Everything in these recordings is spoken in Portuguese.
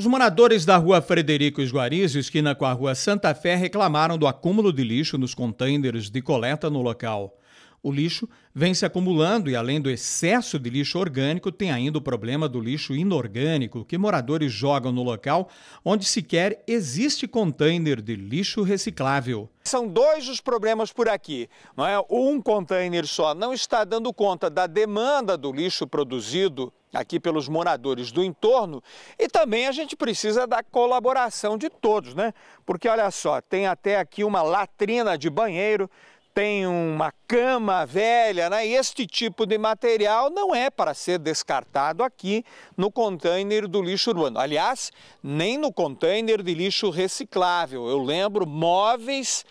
Os moradores da rua Frederico Esguariz, esquina com a rua Santa Fé, reclamaram do acúmulo de lixo nos contêineres de coleta no local o lixo vem se acumulando e, além do excesso de lixo orgânico, tem ainda o problema do lixo inorgânico, que moradores jogam no local onde sequer existe container de lixo reciclável. São dois os problemas por aqui. Não é? Um container só não está dando conta da demanda do lixo produzido aqui pelos moradores do entorno e também a gente precisa da colaboração de todos, né? Porque olha só, tem até aqui uma latrina de banheiro, tem uma cama velha, né? este tipo de material não é para ser descartado aqui no container do lixo urbano. Aliás, nem no container de lixo reciclável. Eu lembro, móveis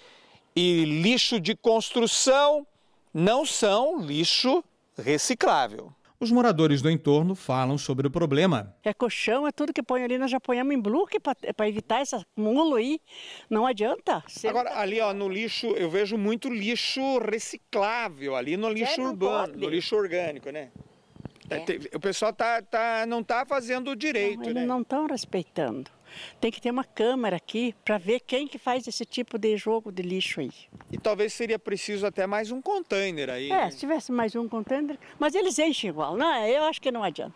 e lixo de construção não são lixo reciclável. Os moradores do entorno falam sobre o problema. É colchão, é tudo que põe ali, nós já ponhamos em bloco para é evitar esse acúmulo aí. Não adianta. Agora, ali ó, no lixo, eu vejo muito lixo reciclável ali no lixo é, urbano, pode. no lixo orgânico, né? É. O pessoal tá, tá, não está fazendo direito, não, né? Não estão respeitando. Tem que ter uma câmera aqui para ver quem que faz esse tipo de jogo de lixo aí. E talvez seria preciso até mais um container aí. É, se tivesse mais um container, mas eles enchem igual. Não, né? eu acho que não adianta.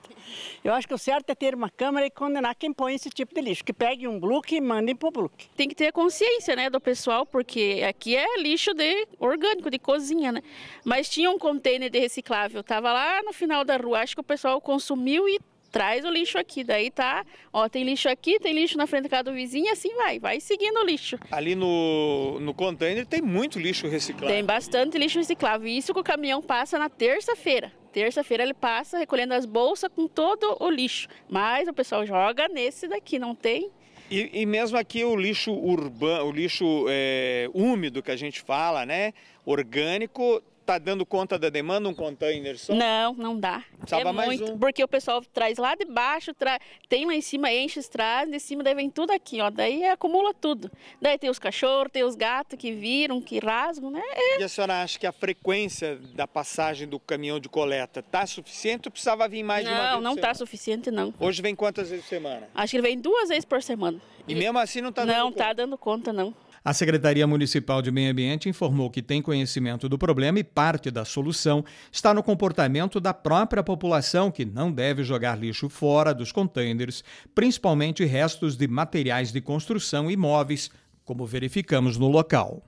Eu acho que o certo é ter uma câmera e condenar quem põe esse tipo de lixo, que pegue um bloco e mandem pro bloco. Tem que ter consciência, né, do pessoal, porque aqui é lixo de orgânico, de cozinha, né? Mas tinha um container de reciclável, tava lá no final da rua, acho que o pessoal consumiu e traz o lixo aqui. Daí tá, ó, tem lixo aqui, tem lixo na frente da casa do vizinho, assim vai, vai seguindo o lixo. Ali no, no container tem muito lixo reciclável. Tem bastante lixo reciclável. E isso que o caminhão passa na terça-feira. Terça-feira ele passa recolhendo as bolsas com todo o lixo. Mas o pessoal joga nesse daqui, não tem. E, e mesmo aqui o lixo urbano, o lixo é, úmido que a gente fala, né? Orgânico, tá dando conta da demanda um container só? Não, não dá. Precisava é muito, um. porque o pessoal traz lá de baixo, tra... tem lá em cima, enche, traz, de cima daí vem tudo aqui, ó, daí acumula tudo. Daí tem os cachorros, tem os gatos que viram, que rasgam, né? É... E a senhora acha que a frequência da passagem do caminhão de coleta tá suficiente ou precisava vir mais não, de uma vez Não, não tá suficiente não. Hoje vem quantas vezes por semana? Acho que ele vem duas vezes por semana. E, e... mesmo assim não tá dando não, conta? Não, tá dando conta não. A Secretaria Municipal de Meio Ambiente informou que tem conhecimento do problema e parte da solução está no comportamento da própria população, que não deve jogar lixo fora dos contêineres, principalmente restos de materiais de construção e móveis, como verificamos no local.